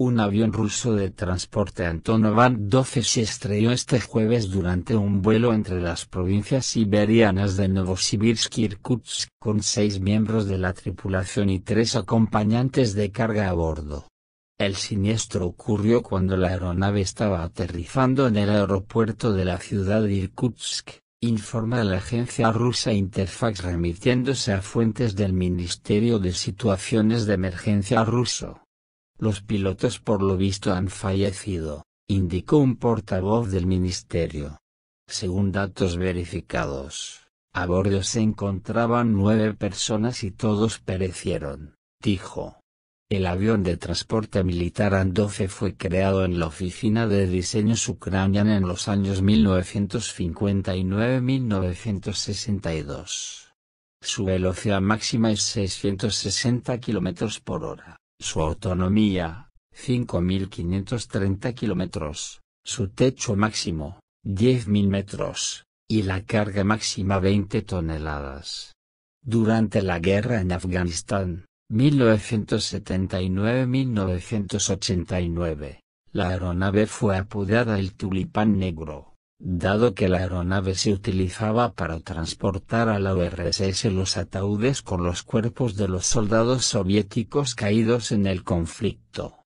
Un avión ruso de transporte Antonov 12 se estrelló este jueves durante un vuelo entre las provincias siberianas de Novosibirsk y Irkutsk, con seis miembros de la tripulación y tres acompañantes de carga a bordo. El siniestro ocurrió cuando la aeronave estaba aterrizando en el aeropuerto de la ciudad de Irkutsk, informa la agencia rusa Interfax remitiéndose a fuentes del Ministerio de Situaciones de Emergencia ruso. Los pilotos por lo visto han fallecido, indicó un portavoz del ministerio. Según datos verificados, a bordo se encontraban nueve personas y todos perecieron, dijo. El avión de transporte militar 12 fue creado en la Oficina de Diseños Ucraniana en los años 1959-1962. Su velocidad máxima es 660 km por hora. Su autonomía, 5.530 kilómetros. Su techo máximo, 10.000 metros. Y la carga máxima 20 toneladas. Durante la guerra en Afganistán, 1979-1989, la aeronave fue apodada el Tulipán Negro. Dado que la aeronave se utilizaba para transportar a la URSS los ataúdes con los cuerpos de los soldados soviéticos caídos en el conflicto